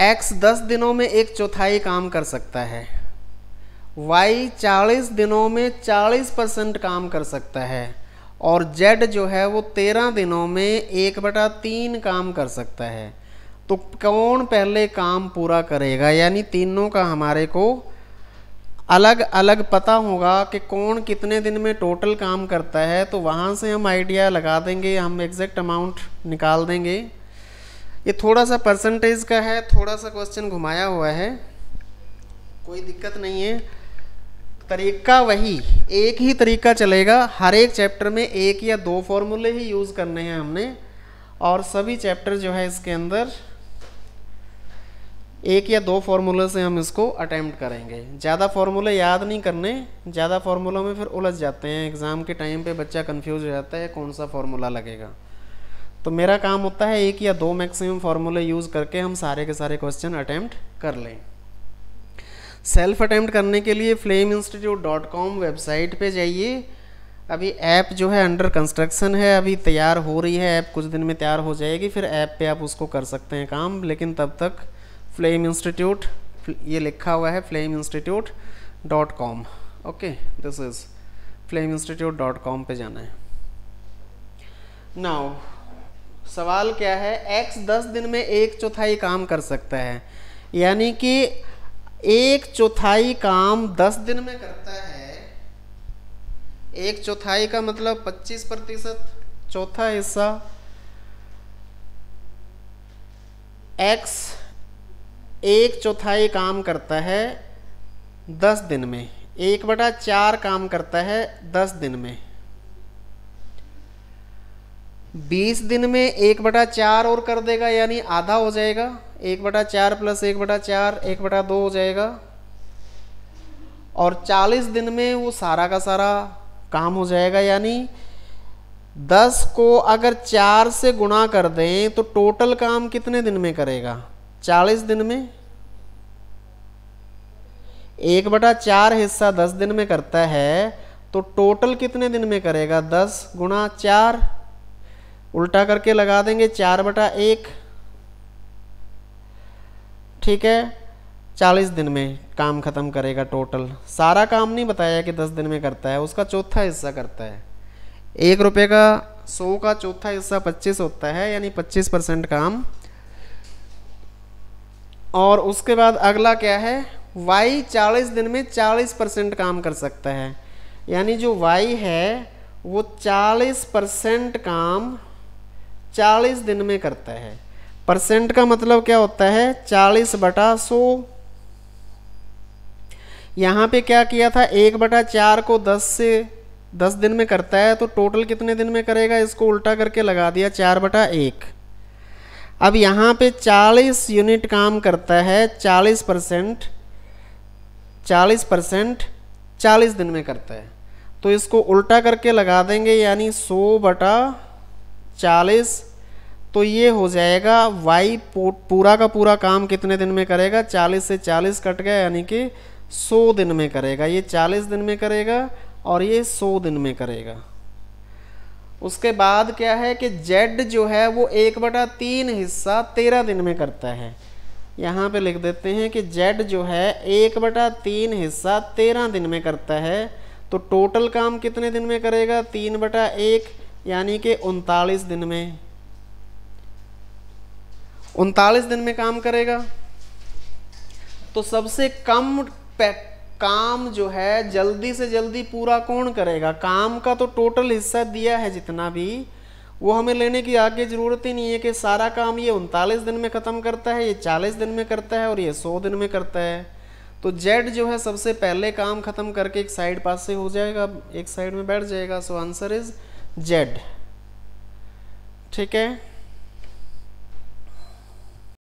x दस दिनों में एक चौथाई काम कर सकता है वाई चालीस दिनों में चालीस परसेंट काम कर सकता है और जेड जो है वो तेरह दिनों में एक बटा तीन काम कर सकता है तो कौन पहले काम पूरा करेगा यानी तीनों का हमारे को अलग अलग पता होगा कि कौन कितने दिन में टोटल काम करता है तो वहाँ से हम आइडिया लगा देंगे हम एग्जैक्ट अमाउंट निकाल देंगे ये थोड़ा सा परसेंटेज का है थोड़ा सा क्वेश्चन घुमाया हुआ है कोई दिक्कत नहीं है तरीका वही एक ही तरीका चलेगा हर एक चैप्टर में एक या दो फॉर्मूले ही यूज़ करने हैं हमने और सभी चैप्टर जो है इसके अंदर एक या दो फॉर्मूले से हम इसको अटैम्प्ट करेंगे ज़्यादा फार्मूले याद नहीं करने ज़्यादा फार्मूलों में फिर उलझ जाते हैं एग्ज़ाम के टाइम पे बच्चा कंफ्यूज हो जाता है कौन सा फार्मूला लगेगा तो मेरा काम होता है एक या दो मैक्सिमम फार्मूला यूज़ करके हम सारे के सारे क्वेश्चन अटैम्प्ट कर लें सेल्फ अटैम्प्ट करने के लिए FLAME institute dot com website पर जाइए अभी ऐप जो है अंडर कंस्ट्रक्शन है अभी तैयार हो रही है ऐप कुछ दिन में तैयार हो जाएगी फिर ऐप पे आप उसको कर सकते हैं काम लेकिन तब तक फ्लेम इंस्टीट्यूट ये लिखा हुआ है FLAME institute dot com okay this is FLAME institute dot com पर जाना है नाउ सवाल क्या है एक्स दस दिन में एक चौथाई काम कर सकता है यानी कि एक चौथाई काम दस दिन में करता है एक चौथाई का मतलब पच्चीस प्रतिशत चौथा हिस्सा एक्स एक चौथाई काम करता है दस दिन में एक बटा चार काम करता है दस दिन में बीस दिन में एक बटा चार और कर देगा यानी आधा हो जाएगा एक बटा चार प्लस एक बटा चार एक बटा दो हो जाएगा और चालीस दिन में वो सारा का सारा काम हो जाएगा यानी दस को अगर चार से गुणा कर दें तो टोटल काम कितने दिन में करेगा चालीस दिन में एक बटा चार हिस्सा दस दिन में करता है तो टोटल कितने दिन में करेगा दस गुणा चार उल्टा करके लगा देंगे चार बटा एक ठीक है चालीस दिन में काम ख़त्म करेगा टोटल सारा काम नहीं बताया कि दस दिन में करता है उसका चौथा हिस्सा करता है एक रुपये का सौ का चौथा हिस्सा पच्चीस होता है यानी पच्चीस परसेंट काम और उसके बाद अगला क्या है वाई चालीस दिन में चालीस परसेंट काम कर सकता है यानी जो वाई है वो चालीस परसेंट काम 40 दिन में करता है परसेंट का मतलब क्या होता है 40 बटा सो यहाँ पे क्या किया था एक बटा चार को दस से दस दिन में करता है तो टोटल कितने दिन में करेगा इसको उल्टा करके लगा दिया चार बटा एक अब यहाँ पे चालीस यूनिट काम करता है चालीस परसेंट चालीस परसेंट चालीस दिन में करता है तो इसको उल्टा करके लगा देंगे यानी सौ बटा चालीस तो ये हो जाएगा वाई पूरा का पूरा काम कितने दिन में करेगा चालीस से चालीस कट गया यानी कि सौ दिन में करेगा ये चालीस दिन में करेगा और ये सौ दिन में करेगा उसके बाद क्या है कि जेड जो है वो एक बटा तीन हिस्सा तेरह दिन में करता है यहाँ पे लिख देते हैं कि जेड जो है एक बटा तीन हिस्सा तेरह दिन में करता है तो टोटल काम कितने दिन में करेगा तीन बटा एक यानी कि उनतालीस दिन में उनतालीस दिन में काम करेगा तो सबसे कम काम जो है जल्दी से जल्दी पूरा कौन करेगा काम का तो टोटल हिस्सा दिया है जितना भी वो हमें लेने की आगे ज़रूरत ही नहीं है कि सारा काम ये उनतालीस दिन में ख़त्म करता है ये चालीस दिन में करता है और ये सौ दिन में करता है तो जेड जो है सबसे पहले काम ख़त्म करके एक साइड पास से हो जाएगा एक साइड में बैठ जाएगा सो आंसर इज़ जेड ठीक है